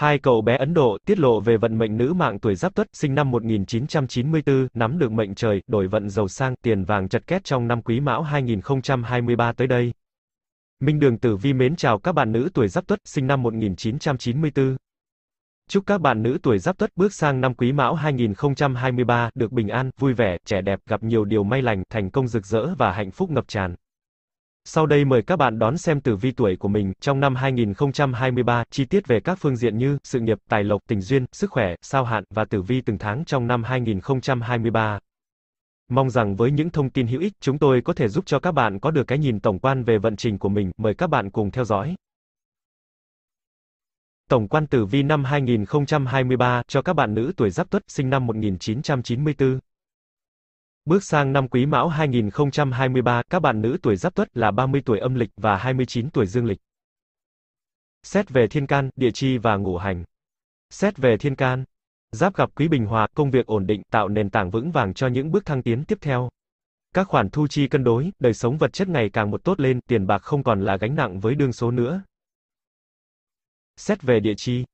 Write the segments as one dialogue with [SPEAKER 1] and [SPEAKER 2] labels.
[SPEAKER 1] Hai cậu bé Ấn Độ tiết lộ về vận mệnh nữ mạng tuổi Giáp Tuất, sinh năm 1994, nắm được mệnh trời, đổi vận giàu sang, tiền vàng chật két trong năm Quý Mão 2023 tới đây. Minh Đường Tử Vi mến chào các bạn nữ tuổi Giáp Tuất, sinh năm 1994. Chúc các bạn nữ tuổi Giáp Tuất bước sang năm Quý Mão 2023 được bình an, vui vẻ, trẻ đẹp, gặp nhiều điều may lành, thành công rực rỡ và hạnh phúc ngập tràn. Sau đây mời các bạn đón xem tử vi tuổi của mình trong năm 2023, chi tiết về các phương diện như sự nghiệp, tài lộc, tình duyên, sức khỏe, sao hạn và tử vi từng tháng trong năm 2023. Mong rằng với những thông tin hữu ích, chúng tôi có thể giúp cho các bạn có được cái nhìn tổng quan về vận trình của mình. Mời các bạn cùng theo dõi. Tổng quan tử vi năm 2023 cho các bạn nữ tuổi Giáp Tuất, sinh năm 1994. Bước sang năm Quý Mão 2023, các bạn nữ tuổi Giáp Tuất là 30 tuổi âm lịch và 29 tuổi dương lịch. Xét về thiên can, địa chi và ngũ hành. Xét về thiên can, Giáp gặp Quý Bình Hòa, công việc ổn định, tạo nền tảng vững vàng cho những bước thăng tiến tiếp theo. Các khoản thu chi cân đối, đời sống vật chất ngày càng một tốt lên, tiền bạc không còn là gánh nặng với đương số nữa. Xét về địa chi,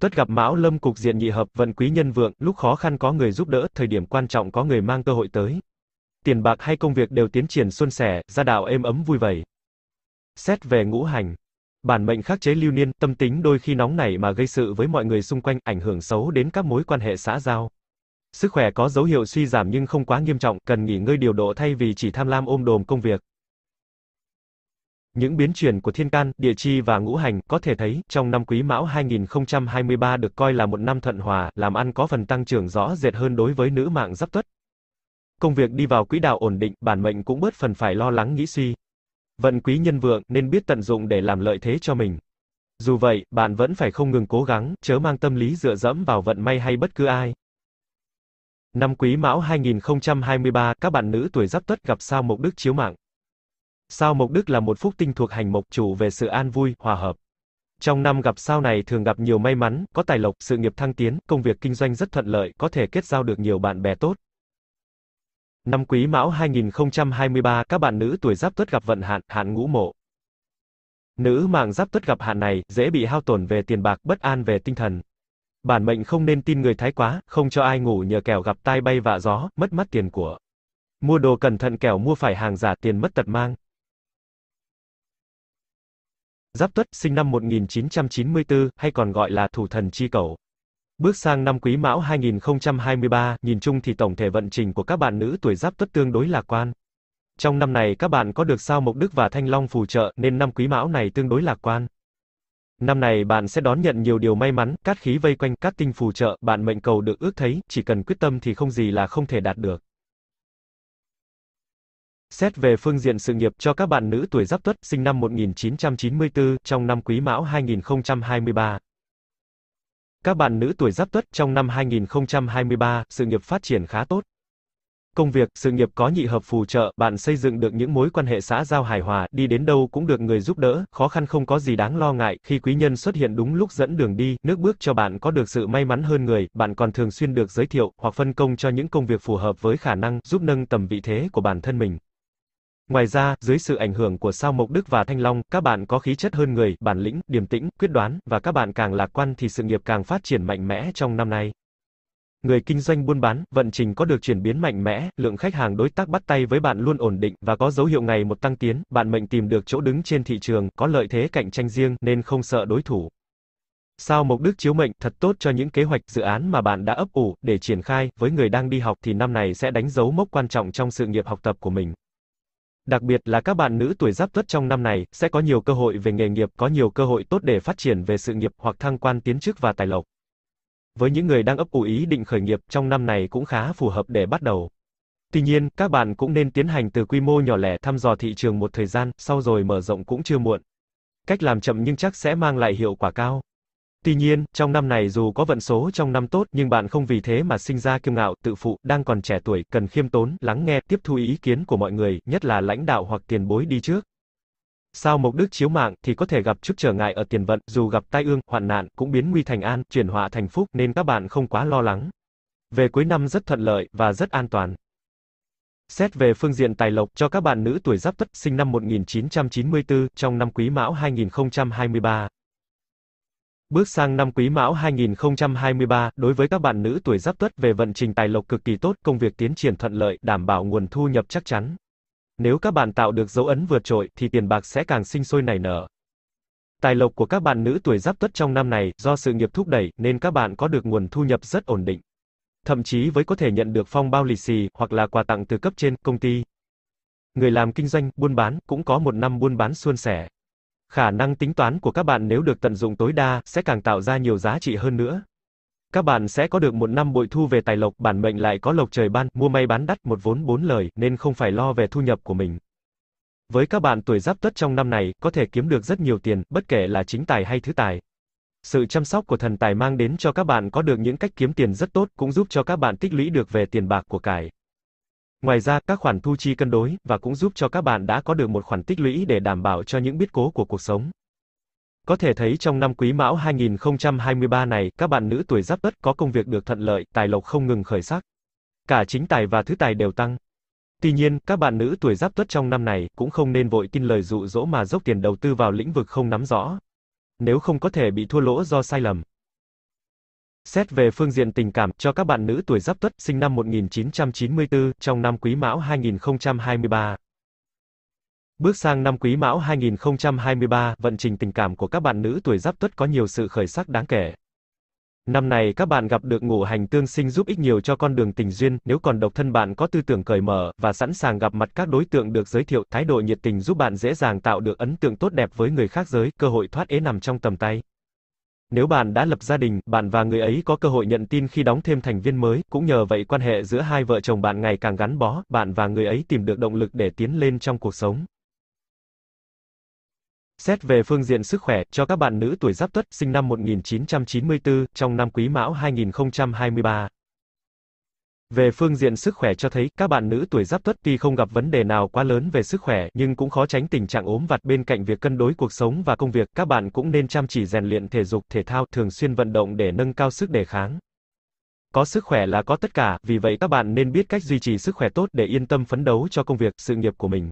[SPEAKER 1] Tuất gặp Mão Lâm cục diện nhị hợp, vận quý nhân vượng, lúc khó khăn có người giúp đỡ, thời điểm quan trọng có người mang cơ hội tới. Tiền bạc hay công việc đều tiến triển suôn sẻ, gia đạo êm ấm vui vầy. Xét về ngũ hành, bản mệnh khắc chế lưu niên, tâm tính đôi khi nóng nảy mà gây sự với mọi người xung quanh, ảnh hưởng xấu đến các mối quan hệ xã giao. Sức khỏe có dấu hiệu suy giảm nhưng không quá nghiêm trọng, cần nghỉ ngơi điều độ thay vì chỉ tham lam ôm đồm công việc. Những biến chuyển của thiên can, địa chi và ngũ hành có thể thấy trong năm Quý Mão 2023 được coi là một năm thuận hòa, làm ăn có phần tăng trưởng rõ rệt hơn đối với nữ mạng giáp tuất. Công việc đi vào quỹ đạo ổn định, bản mệnh cũng bớt phần phải lo lắng nghĩ suy. Vận quý nhân vượng nên biết tận dụng để làm lợi thế cho mình. Dù vậy, bạn vẫn phải không ngừng cố gắng, chớ mang tâm lý dựa dẫm vào vận may hay bất cứ ai. Năm Quý Mão 2023, các bạn nữ tuổi Giáp Tuất gặp sao mục Đức chiếu mạng. Sao Mộc Đức là một phúc tinh thuộc hành mộc chủ về sự an vui, hòa hợp. Trong năm gặp sao này thường gặp nhiều may mắn, có tài lộc, sự nghiệp thăng tiến, công việc kinh doanh rất thuận lợi, có thể kết giao được nhiều bạn bè tốt. Năm Quý Mão 2023, các bạn nữ tuổi Giáp Tuất gặp vận hạn, hạn ngũ mộ. Nữ mạng Giáp Tuất gặp hạn này, dễ bị hao tổn về tiền bạc, bất an về tinh thần. Bản mệnh không nên tin người thái quá, không cho ai ngủ nhờ kẻo gặp tai bay vạ gió, mất mất tiền của. Mua đồ cẩn thận kẻo mua phải hàng giả tiền mất tật mang. Giáp Tuất, sinh năm 1994, hay còn gọi là thủ thần chi cẩu. Bước sang năm Quý Mão 2023, nhìn chung thì tổng thể vận trình của các bạn nữ tuổi Giáp Tuất tương đối lạc quan. Trong năm này các bạn có được sao Mộc Đức và Thanh Long phù trợ nên năm Quý Mão này tương đối lạc quan. Năm này bạn sẽ đón nhận nhiều điều may mắn, cát khí vây quanh, cát tinh phù trợ, bạn mệnh cầu được ước thấy, chỉ cần quyết tâm thì không gì là không thể đạt được. Xét về phương diện sự nghiệp cho các bạn nữ tuổi Giáp Tuất sinh năm 1994 trong năm Quý Mão 2023. Các bạn nữ tuổi Giáp Tuất trong năm 2023, sự nghiệp phát triển khá tốt. Công việc, sự nghiệp có nhị hợp phù trợ, bạn xây dựng được những mối quan hệ xã giao hài hòa, đi đến đâu cũng được người giúp đỡ, khó khăn không có gì đáng lo ngại, khi quý nhân xuất hiện đúng lúc dẫn đường đi, nước bước cho bạn có được sự may mắn hơn người, bạn còn thường xuyên được giới thiệu, hoặc phân công cho những công việc phù hợp với khả năng, giúp nâng tầm vị thế của bản thân mình. Ngoài ra, dưới sự ảnh hưởng của sao Mộc Đức và Thanh Long, các bạn có khí chất hơn người, bản lĩnh, điềm tĩnh, quyết đoán và các bạn càng lạc quan thì sự nghiệp càng phát triển mạnh mẽ trong năm nay. Người kinh doanh buôn bán, vận trình có được chuyển biến mạnh mẽ, lượng khách hàng đối tác bắt tay với bạn luôn ổn định và có dấu hiệu ngày một tăng tiến, bạn mệnh tìm được chỗ đứng trên thị trường, có lợi thế cạnh tranh riêng nên không sợ đối thủ. Sao Mộc Đức chiếu mệnh thật tốt cho những kế hoạch dự án mà bạn đã ấp ủ để triển khai, với người đang đi học thì năm này sẽ đánh dấu mốc quan trọng trong sự nghiệp học tập của mình. Đặc biệt là các bạn nữ tuổi giáp tuất trong năm này, sẽ có nhiều cơ hội về nghề nghiệp, có nhiều cơ hội tốt để phát triển về sự nghiệp hoặc thăng quan tiến chức và tài lộc. Với những người đang ấp ủ ý định khởi nghiệp trong năm này cũng khá phù hợp để bắt đầu. Tuy nhiên, các bạn cũng nên tiến hành từ quy mô nhỏ lẻ thăm dò thị trường một thời gian, sau rồi mở rộng cũng chưa muộn. Cách làm chậm nhưng chắc sẽ mang lại hiệu quả cao. Tuy nhiên, trong năm này dù có vận số trong năm tốt nhưng bạn không vì thế mà sinh ra kiêu ngạo, tự phụ, đang còn trẻ tuổi, cần khiêm tốn, lắng nghe, tiếp thu ý kiến của mọi người, nhất là lãnh đạo hoặc tiền bối đi trước. Sao mục đức chiếu mạng thì có thể gặp chút trở ngại ở tiền vận, dù gặp tai ương, hoạn nạn, cũng biến nguy thành an, chuyển họa thành phúc nên các bạn không quá lo lắng. Về cuối năm rất thuận lợi và rất an toàn. Xét về phương diện tài lộc cho các bạn nữ tuổi Giáp Tuất sinh năm 1994 trong năm Quý Mão 2023, Bước sang năm Quý Mão 2023, đối với các bạn nữ tuổi Giáp Tuất về vận trình tài lộc cực kỳ tốt, công việc tiến triển thuận lợi, đảm bảo nguồn thu nhập chắc chắn. Nếu các bạn tạo được dấu ấn vượt trội thì tiền bạc sẽ càng sinh sôi nảy nở. Tài lộc của các bạn nữ tuổi Giáp Tuất trong năm này do sự nghiệp thúc đẩy nên các bạn có được nguồn thu nhập rất ổn định. Thậm chí với có thể nhận được phong bao lì xì hoặc là quà tặng từ cấp trên, công ty. Người làm kinh doanh, buôn bán cũng có một năm buôn bán suôn sẻ khả năng tính toán của các bạn nếu được tận dụng tối đa sẽ càng tạo ra nhiều giá trị hơn nữa. Các bạn sẽ có được một năm bội thu về tài lộc, bản mệnh lại có lộc trời ban, mua may bán đắt, một vốn bốn lời, nên không phải lo về thu nhập của mình. Với các bạn tuổi giáp tuất trong năm này, có thể kiếm được rất nhiều tiền, bất kể là chính tài hay thứ tài. Sự chăm sóc của thần tài mang đến cho các bạn có được những cách kiếm tiền rất tốt, cũng giúp cho các bạn tích lũy được về tiền bạc của cải. Ngoài ra, các khoản thu chi cân đối và cũng giúp cho các bạn đã có được một khoản tích lũy để đảm bảo cho những biết cố của cuộc sống. Có thể thấy trong năm Quý Mão 2023 này, các bạn nữ tuổi Giáp Tuất có công việc được thuận lợi, tài lộc không ngừng khởi sắc. Cả chính tài và thứ tài đều tăng. Tuy nhiên, các bạn nữ tuổi Giáp Tuất trong năm này cũng không nên vội tin lời dụ dỗ mà dốc tiền đầu tư vào lĩnh vực không nắm rõ. Nếu không có thể bị thua lỗ do sai lầm. Xét về phương diện tình cảm, cho các bạn nữ tuổi Giáp Tuất, sinh năm 1994, trong năm Quý Mão 2023. Bước sang năm Quý Mão 2023, vận trình tình cảm của các bạn nữ tuổi Giáp Tuất có nhiều sự khởi sắc đáng kể. Năm này các bạn gặp được ngũ hành tương sinh giúp ích nhiều cho con đường tình duyên, nếu còn độc thân bạn có tư tưởng cởi mở và sẵn sàng gặp mặt các đối tượng được giới thiệu, thái độ nhiệt tình giúp bạn dễ dàng tạo được ấn tượng tốt đẹp với người khác giới, cơ hội thoát ế nằm trong tầm tay. Nếu bạn đã lập gia đình, bạn và người ấy có cơ hội nhận tin khi đóng thêm thành viên mới, cũng nhờ vậy quan hệ giữa hai vợ chồng bạn ngày càng gắn bó, bạn và người ấy tìm được động lực để tiến lên trong cuộc sống. Xét về phương diện sức khỏe, cho các bạn nữ tuổi Giáp Tuất sinh năm 1994, trong năm Quý Mão 2023, về phương diện sức khỏe cho thấy, các bạn nữ tuổi giáp tuất tuy không gặp vấn đề nào quá lớn về sức khỏe, nhưng cũng khó tránh tình trạng ốm vặt. Bên cạnh việc cân đối cuộc sống và công việc, các bạn cũng nên chăm chỉ rèn luyện thể dục, thể thao, thường xuyên vận động để nâng cao sức đề kháng. Có sức khỏe là có tất cả, vì vậy các bạn nên biết cách duy trì sức khỏe tốt để yên tâm phấn đấu cho công việc, sự nghiệp của mình.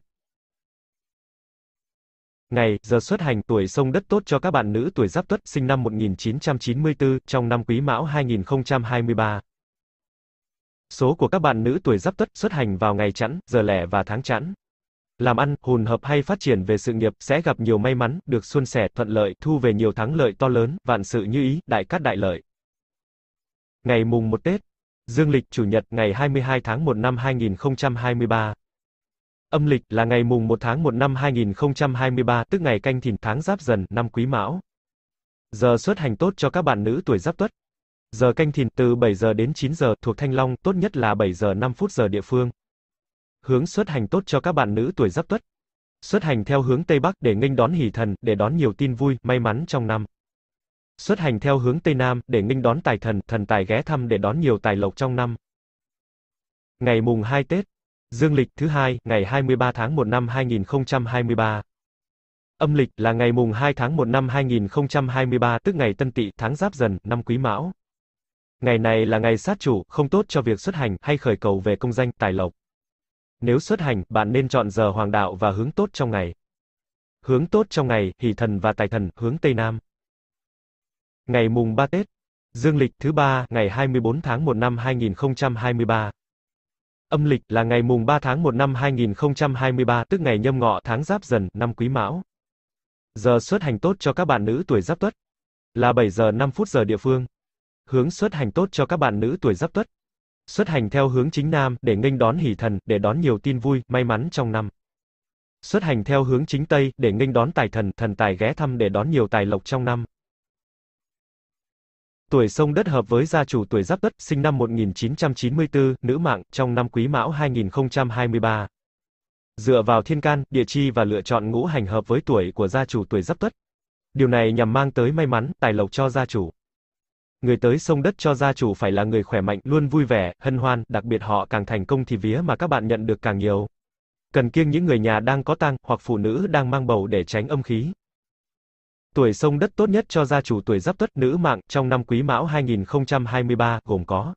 [SPEAKER 1] Ngày, giờ xuất hành, tuổi sông đất tốt cho các bạn nữ tuổi giáp tuất sinh năm 1994, trong năm quý mão 2023. Số của các bạn nữ tuổi giáp tuất xuất hành vào ngày chẵn, giờ lẻ và tháng chẵn. Làm ăn, hùn hợp hay phát triển về sự nghiệp sẽ gặp nhiều may mắn, được xuân sẻ, thuận lợi, thu về nhiều thắng lợi to lớn, vạn sự như ý, đại cát đại lợi. Ngày mùng 1 Tết, dương lịch chủ nhật ngày 22 tháng 1 năm 2023. Âm lịch là ngày mùng 1 tháng 1 năm 2023, tức ngày canh thìn tháng giáp dần, năm quý mão. Giờ xuất hành tốt cho các bạn nữ tuổi giáp tuất. Giờ canh thìn từ 7 giờ đến 9 giờ thuộc Thanh Long, tốt nhất là 7 giờ 5 phút giờ địa phương. Hướng xuất hành tốt cho các bạn nữ tuổi Giáp Tuất. Xuất hành theo hướng Tây Bắc để nghênh đón hỷ thần, để đón nhiều tin vui, may mắn trong năm. Xuất hành theo hướng Tây Nam để nghênh đón tài thần, thần tài ghé thăm để đón nhiều tài lộc trong năm. Ngày mùng 2 Tết, dương lịch thứ hai, ngày 23 tháng 1 năm 2023. Âm lịch là ngày mùng 2 tháng 1 năm 2023, tức ngày Tân Tỵ, tháng Giáp Dần, năm Quý Mão. Ngày này là ngày sát chủ, không tốt cho việc xuất hành hay khởi cầu về công danh, tài lộc. Nếu xuất hành, bạn nên chọn giờ hoàng đạo và hướng tốt trong ngày. Hướng tốt trong ngày, hỷ thần và tài thần, hướng Tây Nam. Ngày mùng 3 Tết, dương lịch thứ 3, ngày 24 tháng 1 năm 2023. Âm lịch là ngày mùng 3 tháng 1 năm 2023, tức ngày nhâm ngọ tháng giáp dần, năm quý mão. Giờ xuất hành tốt cho các bạn nữ tuổi giáp tuất là 7 giờ 5 phút giờ địa phương hướng xuất hành tốt cho các bạn nữ tuổi giáp tuất. Xuất hành theo hướng chính nam để nghênh đón hỷ thần, để đón nhiều tin vui, may mắn trong năm. Xuất hành theo hướng chính tây để nghênh đón tài thần, thần tài ghé thăm để đón nhiều tài lộc trong năm. Tuổi sông đất hợp với gia chủ tuổi Giáp Tuất, sinh năm 1994, nữ mạng, trong năm Quý Mão 2023. Dựa vào thiên can, địa chi và lựa chọn ngũ hành hợp với tuổi của gia chủ tuổi Giáp Tuất. Điều này nhằm mang tới may mắn, tài lộc cho gia chủ. Người tới sông đất cho gia chủ phải là người khỏe mạnh, luôn vui vẻ, hân hoan, đặc biệt họ càng thành công thì vía mà các bạn nhận được càng nhiều. Cần kiêng những người nhà đang có tang, hoặc phụ nữ đang mang bầu để tránh âm khí. Tuổi sông đất tốt nhất cho gia chủ tuổi giáp tuất nữ mạng trong năm quý mão 2023, gồm có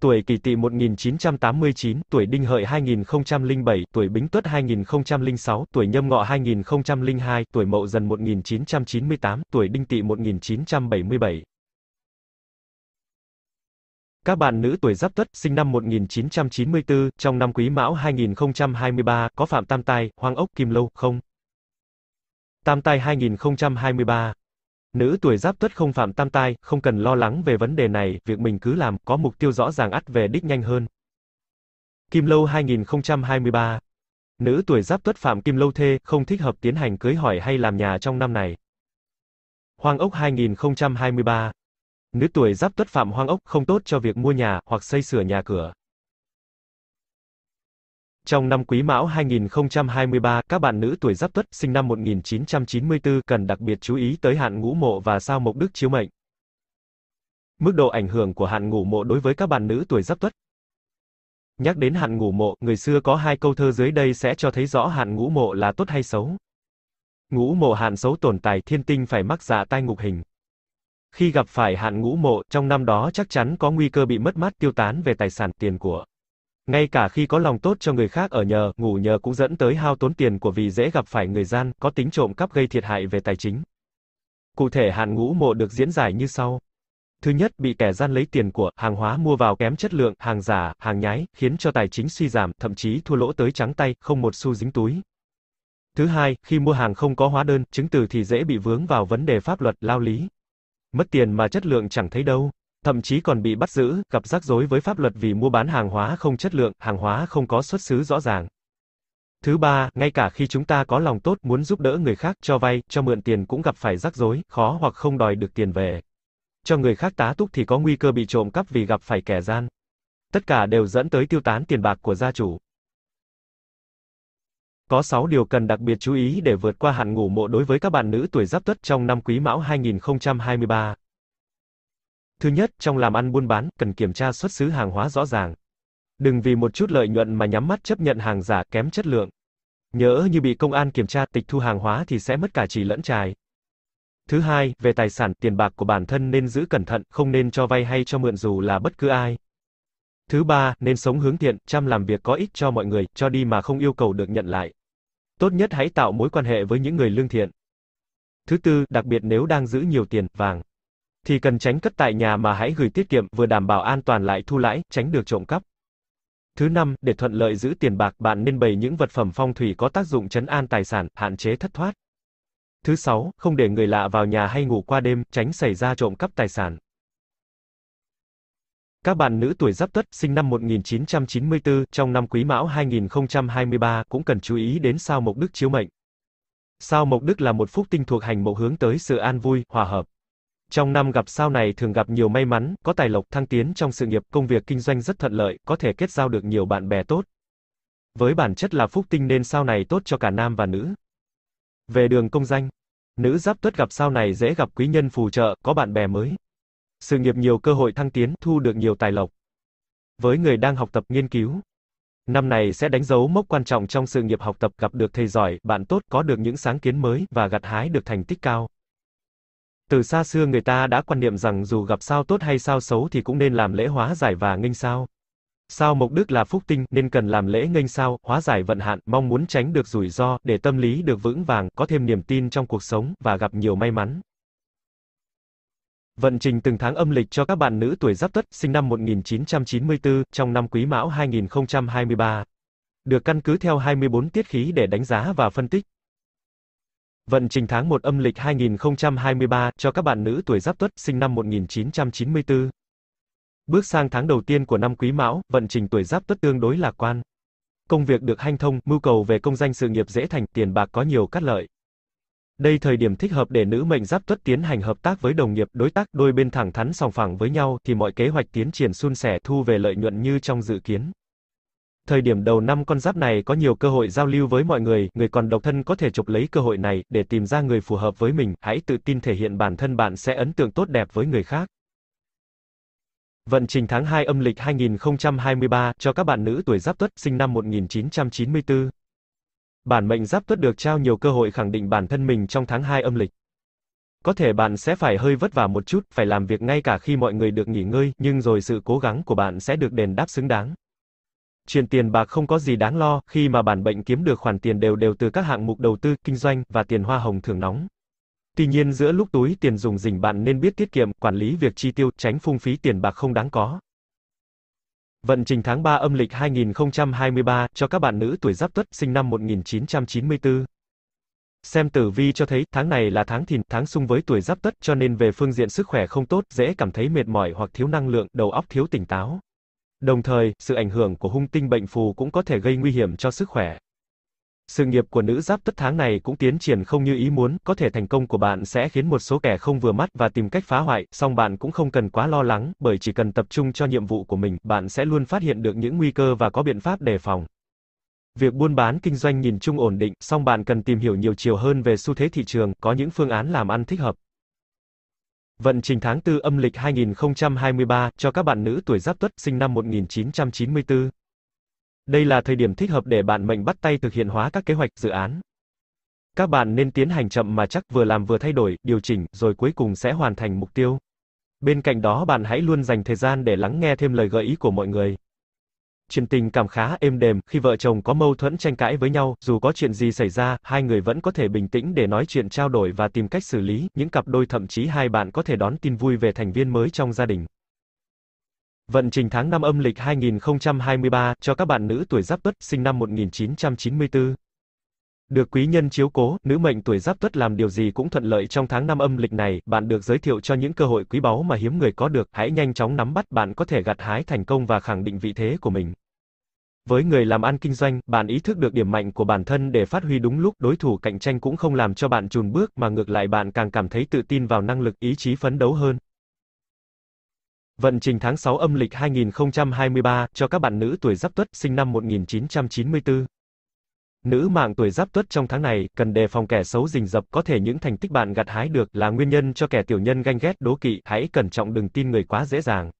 [SPEAKER 1] tuổi kỷ tỵ 1989, tuổi đinh hợi 2007, tuổi bính tuất 2006, tuổi nhâm ngọ 2002, tuổi mậu dần 1998, tuổi đinh tỵ 1977. Các bạn nữ tuổi Giáp Tuất, sinh năm 1994, trong năm Quý Mão 2023, có Phạm Tam Tai, hoang Ốc, Kim Lâu, không? Tam Tai 2023 Nữ tuổi Giáp Tuất không phạm tam tai, không cần lo lắng về vấn đề này, việc mình cứ làm, có mục tiêu rõ ràng ắt về đích nhanh hơn. Kim Lâu 2023 Nữ tuổi Giáp Tuất phạm Kim Lâu thê, không thích hợp tiến hành cưới hỏi hay làm nhà trong năm này. Hoàng Ốc 2023 Nữ tuổi giáp tuất phạm hoang ốc không tốt cho việc mua nhà hoặc xây sửa nhà cửa. Trong năm Quý Mão 2023, các bạn nữ tuổi Giáp Tuất sinh năm 1994 cần đặc biệt chú ý tới hạn ngũ mộ và sao mộc đức chiếu mệnh. Mức độ ảnh hưởng của hạn ngũ mộ đối với các bạn nữ tuổi Giáp Tuất. Nhắc đến hạn ngũ mộ, người xưa có hai câu thơ dưới đây sẽ cho thấy rõ hạn ngũ mộ là tốt hay xấu. Ngũ mộ hạn xấu tồn tài thiên tinh phải mắc dạ tai ngục hình khi gặp phải hạn ngũ mộ, trong năm đó chắc chắn có nguy cơ bị mất mát tiêu tán về tài sản tiền của. Ngay cả khi có lòng tốt cho người khác ở nhờ, ngủ nhờ cũng dẫn tới hao tốn tiền của vì dễ gặp phải người gian, có tính trộm cắp gây thiệt hại về tài chính. Cụ thể hạn ngũ mộ được diễn giải như sau. Thứ nhất, bị kẻ gian lấy tiền của, hàng hóa mua vào kém chất lượng, hàng giả, hàng nhái, khiến cho tài chính suy giảm, thậm chí thua lỗ tới trắng tay, không một xu dính túi. Thứ hai, khi mua hàng không có hóa đơn, chứng từ thì dễ bị vướng vào vấn đề pháp luật, lao lý mất tiền mà chất lượng chẳng thấy đâu, thậm chí còn bị bắt giữ, gặp rắc rối với pháp luật vì mua bán hàng hóa không chất lượng, hàng hóa không có xuất xứ rõ ràng. Thứ ba, ngay cả khi chúng ta có lòng tốt muốn giúp đỡ người khác, cho vay, cho mượn tiền cũng gặp phải rắc rối, khó hoặc không đòi được tiền về. Cho người khác tá túc thì có nguy cơ bị trộm cắp vì gặp phải kẻ gian. Tất cả đều dẫn tới tiêu tán tiền bạc của gia chủ. Có 6 điều cần đặc biệt chú ý để vượt qua hạn ngủ mộ đối với các bạn nữ tuổi Giáp Tuất trong năm Quý Mão 2023. Thứ nhất, trong làm ăn buôn bán, cần kiểm tra xuất xứ hàng hóa rõ ràng. Đừng vì một chút lợi nhuận mà nhắm mắt chấp nhận hàng giả kém chất lượng. Nhớ như bị công an kiểm tra tịch thu hàng hóa thì sẽ mất cả chỉ lẫn trài. Thứ hai, về tài sản, tiền bạc của bản thân nên giữ cẩn thận, không nên cho vay hay cho mượn dù là bất cứ ai. Thứ ba, nên sống hướng thiện, chăm làm việc có ích cho mọi người, cho đi mà không yêu cầu được nhận lại. Tốt nhất hãy tạo mối quan hệ với những người lương thiện. Thứ tư, đặc biệt nếu đang giữ nhiều tiền, vàng, thì cần tránh cất tại nhà mà hãy gửi tiết kiệm vừa đảm bảo an toàn lại thu lãi, tránh được trộm cắp. Thứ năm, để thuận lợi giữ tiền bạc, bạn nên bày những vật phẩm phong thủy có tác dụng trấn an tài sản, hạn chế thất thoát. Thứ sáu, không để người lạ vào nhà hay ngủ qua đêm, tránh xảy ra trộm cắp tài sản. Các bạn nữ tuổi Giáp Tuất sinh năm 1994 trong năm Quý Mão 2023 cũng cần chú ý đến sao Mộc Đức chiếu mệnh. Sao Mộc Đức là một phúc tinh thuộc hành mộ hướng tới sự an vui, hòa hợp. Trong năm gặp sao này thường gặp nhiều may mắn, có tài lộc thăng tiến trong sự nghiệp, công việc kinh doanh rất thuận lợi, có thể kết giao được nhiều bạn bè tốt. Với bản chất là phúc tinh nên sao này tốt cho cả nam và nữ. Về đường công danh, nữ Giáp Tuất gặp sao này dễ gặp quý nhân phù trợ, có bạn bè mới sự nghiệp nhiều cơ hội thăng tiến, thu được nhiều tài lộc. Với người đang học tập nghiên cứu, năm này sẽ đánh dấu mốc quan trọng trong sự nghiệp học tập, gặp được thầy giỏi, bạn tốt, có được những sáng kiến mới và gặt hái được thành tích cao. Từ xa xưa người ta đã quan niệm rằng dù gặp sao tốt hay sao xấu thì cũng nên làm lễ hóa giải và nghênh sao. Sao mục đức là phúc tinh nên cần làm lễ nghênh sao, hóa giải vận hạn, mong muốn tránh được rủi ro để tâm lý được vững vàng, có thêm niềm tin trong cuộc sống và gặp nhiều may mắn. Vận trình từng tháng âm lịch cho các bạn nữ tuổi Giáp Tuất, sinh năm 1994, trong năm Quý Mão 2023. Được căn cứ theo 24 tiết khí để đánh giá và phân tích. Vận trình tháng 1 âm lịch 2023 cho các bạn nữ tuổi Giáp Tuất, sinh năm 1994. Bước sang tháng đầu tiên của năm Quý Mão, vận trình tuổi Giáp Tuất tương đối lạc quan. Công việc được hanh thông, mưu cầu về công danh sự nghiệp dễ thành, tiền bạc có nhiều cắt lợi. Đây thời điểm thích hợp để nữ mệnh giáp tuất tiến hành hợp tác với đồng nghiệp, đối tác, đôi bên thẳng thắn sòng phẳng với nhau thì mọi kế hoạch tiến triển suôn sẻ thu về lợi nhuận như trong dự kiến. Thời điểm đầu năm con giáp này có nhiều cơ hội giao lưu với mọi người, người còn độc thân có thể chụp lấy cơ hội này để tìm ra người phù hợp với mình, hãy tự tin thể hiện bản thân bạn sẽ ấn tượng tốt đẹp với người khác. Vận trình tháng 2 âm lịch 2023 cho các bạn nữ tuổi Giáp Tuất sinh năm 1994, Bản mệnh giáp tuất được trao nhiều cơ hội khẳng định bản thân mình trong tháng 2 âm lịch. Có thể bạn sẽ phải hơi vất vả một chút, phải làm việc ngay cả khi mọi người được nghỉ ngơi, nhưng rồi sự cố gắng của bạn sẽ được đền đáp xứng đáng. Chuyện tiền bạc không có gì đáng lo, khi mà bản bệnh kiếm được khoản tiền đều đều từ các hạng mục đầu tư, kinh doanh và tiền hoa hồng thưởng nóng. Tuy nhiên giữa lúc túi tiền dùng dình bạn nên biết tiết kiệm, quản lý việc chi tiêu, tránh phung phí tiền bạc không đáng có. Vận trình tháng 3 âm lịch 2023 cho các bạn nữ tuổi Giáp Tuất sinh năm 1994. Xem tử vi cho thấy, tháng này là tháng thìn, tháng xung với tuổi Giáp Tuất, cho nên về phương diện sức khỏe không tốt, dễ cảm thấy mệt mỏi hoặc thiếu năng lượng, đầu óc thiếu tỉnh táo. Đồng thời, sự ảnh hưởng của hung tinh bệnh phù cũng có thể gây nguy hiểm cho sức khỏe. Sự nghiệp của nữ giáp tất tháng này cũng tiến triển không như ý muốn, có thể thành công của bạn sẽ khiến một số kẻ không vừa mắt và tìm cách phá hoại, song bạn cũng không cần quá lo lắng, bởi chỉ cần tập trung cho nhiệm vụ của mình, bạn sẽ luôn phát hiện được những nguy cơ và có biện pháp đề phòng. Việc buôn bán kinh doanh nhìn chung ổn định, song bạn cần tìm hiểu nhiều chiều hơn về xu thế thị trường, có những phương án làm ăn thích hợp. Vận trình tháng 4 âm lịch 2023 cho các bạn nữ tuổi Giáp Tuất sinh năm 1994. Đây là thời điểm thích hợp để bạn mệnh bắt tay thực hiện hóa các kế hoạch, dự án. Các bạn nên tiến hành chậm mà chắc vừa làm vừa thay đổi, điều chỉnh, rồi cuối cùng sẽ hoàn thành mục tiêu. Bên cạnh đó bạn hãy luôn dành thời gian để lắng nghe thêm lời gợi ý của mọi người. Chuyện tình cảm khá êm đềm, khi vợ chồng có mâu thuẫn tranh cãi với nhau, dù có chuyện gì xảy ra, hai người vẫn có thể bình tĩnh để nói chuyện trao đổi và tìm cách xử lý, những cặp đôi thậm chí hai bạn có thể đón tin vui về thành viên mới trong gia đình. Vận trình tháng 5 âm lịch 2023 cho các bạn nữ tuổi Giáp Tuất sinh năm 1994. Được quý nhân chiếu cố, nữ mệnh tuổi Giáp Tuất làm điều gì cũng thuận lợi trong tháng 5 âm lịch này, bạn được giới thiệu cho những cơ hội quý báu mà hiếm người có được, hãy nhanh chóng nắm bắt, bạn có thể gặt hái thành công và khẳng định vị thế của mình. Với người làm ăn kinh doanh, bạn ý thức được điểm mạnh của bản thân để phát huy đúng lúc, đối thủ cạnh tranh cũng không làm cho bạn chùn bước mà ngược lại bạn càng cảm thấy tự tin vào năng lực, ý chí phấn đấu hơn. Vận trình tháng 6 âm lịch 2023 cho các bạn nữ tuổi Giáp Tuất sinh năm 1994. Nữ mạng tuổi Giáp Tuất trong tháng này cần đề phòng kẻ xấu rình rập, có thể những thành tích bạn gặt hái được là nguyên nhân cho kẻ tiểu nhân ganh ghét đố kỵ, hãy cẩn trọng đừng tin người quá dễ dàng.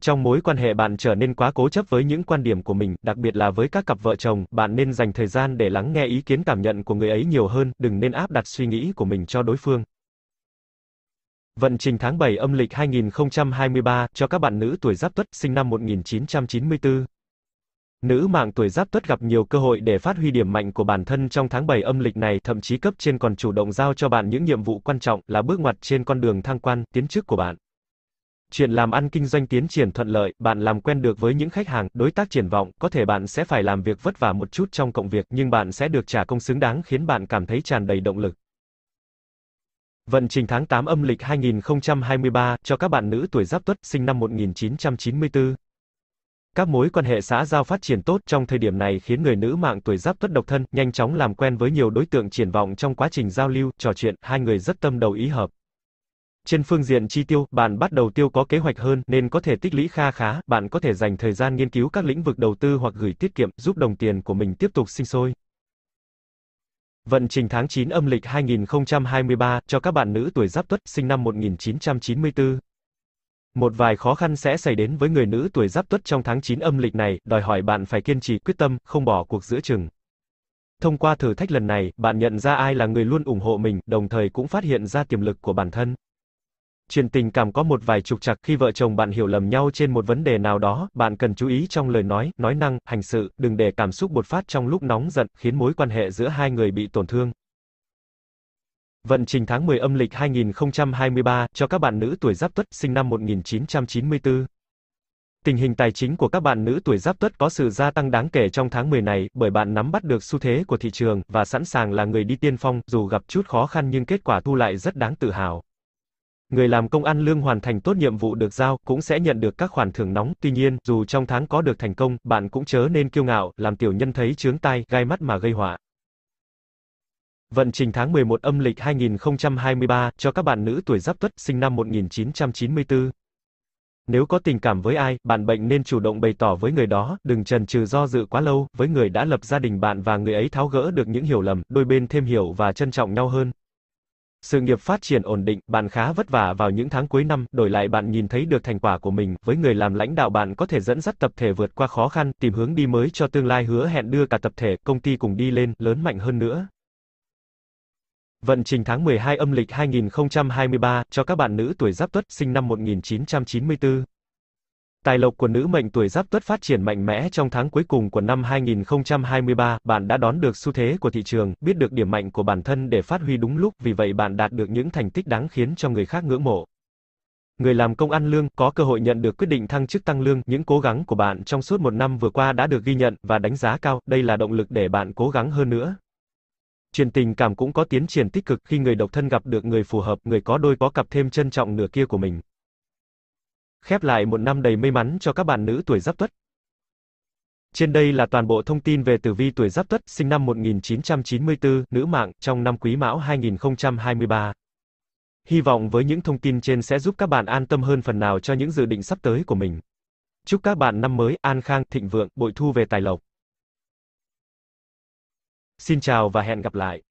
[SPEAKER 1] Trong mối quan hệ bạn trở nên quá cố chấp với những quan điểm của mình, đặc biệt là với các cặp vợ chồng, bạn nên dành thời gian để lắng nghe ý kiến cảm nhận của người ấy nhiều hơn, đừng nên áp đặt suy nghĩ của mình cho đối phương. Vận trình tháng 7 âm lịch 2023 cho các bạn nữ tuổi Giáp Tuất sinh năm 1994. Nữ mạng tuổi Giáp Tuất gặp nhiều cơ hội để phát huy điểm mạnh của bản thân trong tháng 7 âm lịch này, thậm chí cấp trên còn chủ động giao cho bạn những nhiệm vụ quan trọng là bước ngoặt trên con đường thăng quan, tiến chức của bạn. Chuyện làm ăn kinh doanh tiến triển thuận lợi, bạn làm quen được với những khách hàng, đối tác triển vọng, có thể bạn sẽ phải làm việc vất vả một chút trong cộng việc, nhưng bạn sẽ được trả công xứng đáng khiến bạn cảm thấy tràn đầy động lực. Vận trình tháng 8 âm lịch 2023 cho các bạn nữ tuổi Giáp Tuất sinh năm 1994. Các mối quan hệ xã giao phát triển tốt trong thời điểm này khiến người nữ mạng tuổi Giáp Tuất độc thân nhanh chóng làm quen với nhiều đối tượng triển vọng trong quá trình giao lưu, trò chuyện, hai người rất tâm đầu ý hợp. Trên phương diện chi tiêu, bạn bắt đầu tiêu có kế hoạch hơn nên có thể tích lũy kha khá, bạn có thể dành thời gian nghiên cứu các lĩnh vực đầu tư hoặc gửi tiết kiệm, giúp đồng tiền của mình tiếp tục sinh sôi. Vận trình tháng 9 âm lịch 2023 cho các bạn nữ tuổi Giáp Tuất sinh năm 1994. Một vài khó khăn sẽ xảy đến với người nữ tuổi Giáp Tuất trong tháng 9 âm lịch này, đòi hỏi bạn phải kiên trì quyết tâm, không bỏ cuộc giữa chừng. Thông qua thử thách lần này, bạn nhận ra ai là người luôn ủng hộ mình, đồng thời cũng phát hiện ra tiềm lực của bản thân chuyện tình cảm có một vài trục trặc khi vợ chồng bạn hiểu lầm nhau trên một vấn đề nào đó, bạn cần chú ý trong lời nói, nói năng, hành sự, đừng để cảm xúc bột phát trong lúc nóng giận, khiến mối quan hệ giữa hai người bị tổn thương. Vận trình tháng 10 âm lịch 2023 cho các bạn nữ tuổi Giáp Tuất sinh năm 1994. Tình hình tài chính của các bạn nữ tuổi Giáp Tuất có sự gia tăng đáng kể trong tháng 10 này, bởi bạn nắm bắt được xu thế của thị trường và sẵn sàng là người đi tiên phong, dù gặp chút khó khăn nhưng kết quả thu lại rất đáng tự hào. Người làm công ăn lương hoàn thành tốt nhiệm vụ được giao cũng sẽ nhận được các khoản thưởng nóng. Tuy nhiên, dù trong tháng có được thành công, bạn cũng chớ nên kiêu ngạo, làm tiểu nhân thấy chướng tai, gai mắt mà gây họa. Vận trình tháng 11 âm lịch 2023 cho các bạn nữ tuổi Giáp Tuất sinh năm 1994. Nếu có tình cảm với ai, bạn bệnh nên chủ động bày tỏ với người đó, đừng chần chừ do dự quá lâu, với người đã lập gia đình bạn và người ấy tháo gỡ được những hiểu lầm, đôi bên thêm hiểu và trân trọng nhau hơn. Sự nghiệp phát triển ổn định, bạn khá vất vả vào những tháng cuối năm, đổi lại bạn nhìn thấy được thành quả của mình, với người làm lãnh đạo bạn có thể dẫn dắt tập thể vượt qua khó khăn, tìm hướng đi mới cho tương lai hứa hẹn đưa cả tập thể, công ty cùng đi lên, lớn mạnh hơn nữa. Vận trình tháng 12 âm lịch 2023 cho các bạn nữ tuổi Giáp Tuất sinh năm 1994. Tài lộc của nữ mệnh tuổi Giáp Tuất phát triển mạnh mẽ trong tháng cuối cùng của năm 2023, bạn đã đón được xu thế của thị trường, biết được điểm mạnh của bản thân để phát huy đúng lúc, vì vậy bạn đạt được những thành tích đáng khiến cho người khác ngưỡng mộ. Người làm công ăn lương có cơ hội nhận được quyết định thăng chức tăng lương, những cố gắng của bạn trong suốt một năm vừa qua đã được ghi nhận và đánh giá cao, đây là động lực để bạn cố gắng hơn nữa. Chuyện tình cảm cũng có tiến triển tích cực khi người độc thân gặp được người phù hợp, người có đôi có cặp thêm trân trọng nửa kia của mình khép lại một năm đầy may mắn cho các bạn nữ tuổi Giáp Tuất. Trên đây là toàn bộ thông tin về tử vi tuổi Giáp Tuất, sinh năm 1994, nữ mạng, trong năm Quý Mão 2023. Hy vọng với những thông tin trên sẽ giúp các bạn an tâm hơn phần nào cho những dự định sắp tới của mình. Chúc các bạn năm mới an khang, thịnh vượng, bội thu về tài lộc. Xin chào và hẹn gặp lại.